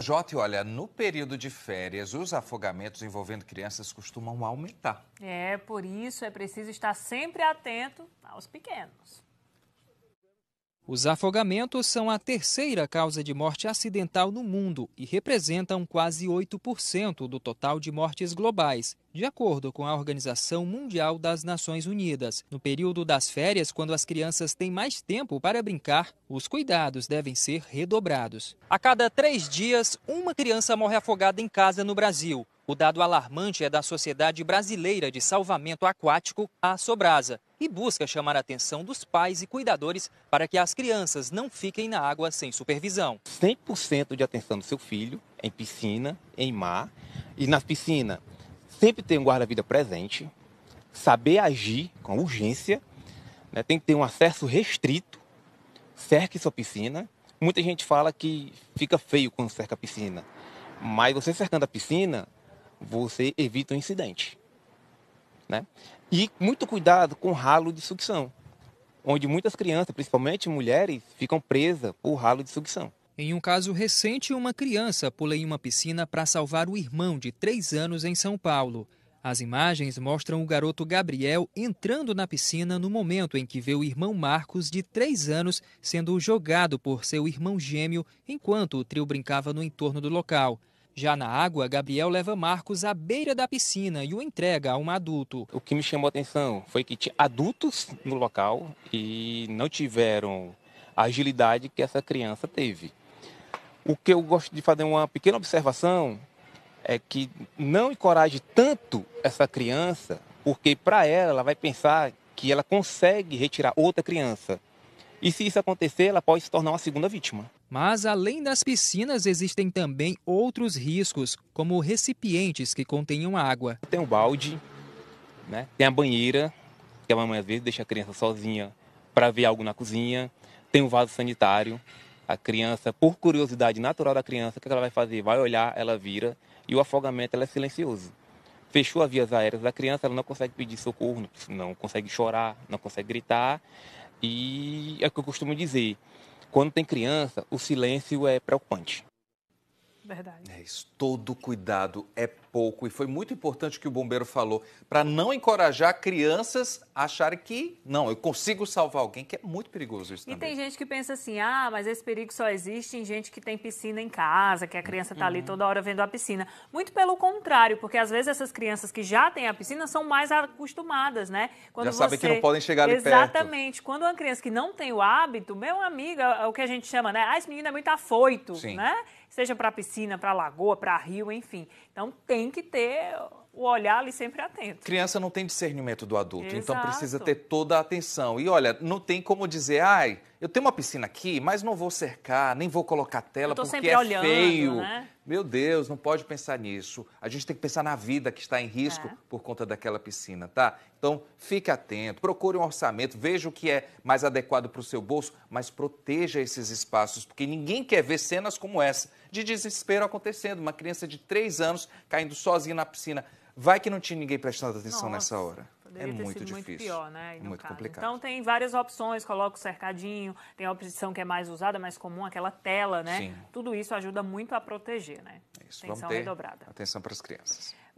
Jote, olha, no período de férias, os afogamentos envolvendo crianças costumam aumentar. É, por isso é preciso estar sempre atento aos pequenos. Os afogamentos são a terceira causa de morte acidental no mundo e representam quase 8% do total de mortes globais, de acordo com a Organização Mundial das Nações Unidas. No período das férias, quando as crianças têm mais tempo para brincar, os cuidados devem ser redobrados. A cada três dias, uma criança morre afogada em casa no Brasil. O dado alarmante é da Sociedade Brasileira de Salvamento Aquático, a Sobrasa, e busca chamar a atenção dos pais e cuidadores para que as crianças não fiquem na água sem supervisão. 100% de atenção do seu filho em piscina, em mar, e na piscina sempre ter um guarda-vida presente, saber agir com urgência, né? tem que ter um acesso restrito, cerque sua piscina. Muita gente fala que fica feio quando cerca a piscina, mas você cercando a piscina, você evita um incidente. Né? E muito cuidado com o ralo de sucção, onde muitas crianças, principalmente mulheres, ficam presas por ralo de sucção. Em um caso recente, uma criança pula em uma piscina para salvar o irmão de 3 anos em São Paulo. As imagens mostram o garoto Gabriel entrando na piscina no momento em que vê o irmão Marcos, de 3 anos, sendo jogado por seu irmão gêmeo enquanto o trio brincava no entorno do local. Já na água, Gabriel leva Marcos à beira da piscina e o entrega a um adulto. O que me chamou a atenção foi que tinha adultos no local e não tiveram a agilidade que essa criança teve. O que eu gosto de fazer uma pequena observação é que não encoraje tanto essa criança, porque para ela ela vai pensar que ela consegue retirar outra criança. E se isso acontecer, ela pode se tornar uma segunda vítima. Mas além das piscinas, existem também outros riscos, como recipientes que contenham água. Tem o balde, né? tem a banheira, que a mamãe às vezes deixa a criança sozinha para ver algo na cozinha, tem o vaso sanitário. A criança, por curiosidade natural da criança, o que é ela vai fazer? Vai olhar, ela vira, e o afogamento é silencioso fechou as vias aéreas da criança, ela não consegue pedir socorro, não consegue chorar, não consegue gritar. E é o que eu costumo dizer: quando tem criança, o silêncio é preocupante. Verdade. É isso. Todo cuidado é pouco. E foi muito importante o que o bombeiro falou, para não encorajar crianças a acharem que, não, eu consigo salvar alguém, que é muito perigoso isso. E também. tem gente que pensa assim, ah, mas esse perigo só existe em gente que tem piscina em casa, que a criança está ali uhum. toda hora vendo a piscina. Muito pelo contrário, porque às vezes essas crianças que já têm a piscina são mais acostumadas, né? Quando já você... sabem que não podem chegar ali Exatamente. perto. Exatamente. Quando uma criança que não tem o hábito, meu amigo, é o que a gente chama, né? Ah, esse menino é muito afoito, Sim. né? Seja para piscina, para lagoa, para rio, enfim. Então tem tem que ter o olhar ali sempre atento. Criança não tem discernimento do adulto, então Exato. então precisa ter toda a atenção. E olha, não tem como dizer, ai, eu tenho uma piscina aqui, mas não vou cercar, nem vou colocar tela porque é olhando, feio. Né? Meu Deus, não pode pensar nisso. A gente tem que pensar na vida que está em risco é. por conta daquela piscina, tá? Então, fique atento, procure um orçamento, veja o que é mais adequado para o seu bolso, mas proteja esses espaços, porque ninguém quer ver cenas como essa de desespero acontecendo. Uma criança de três anos caindo sozinha na piscina. Vai que não tinha ninguém prestando atenção Nossa, nessa hora. É muito difícil. Muito pior, né? É muito caso. complicado. Então tem várias opções, coloca o cercadinho, tem a opção que é mais usada, mais comum, aquela tela, né? Sim. Tudo isso ajuda muito a proteger, né? É isso. Atenção Vamos ter redobrada. Atenção para as crianças.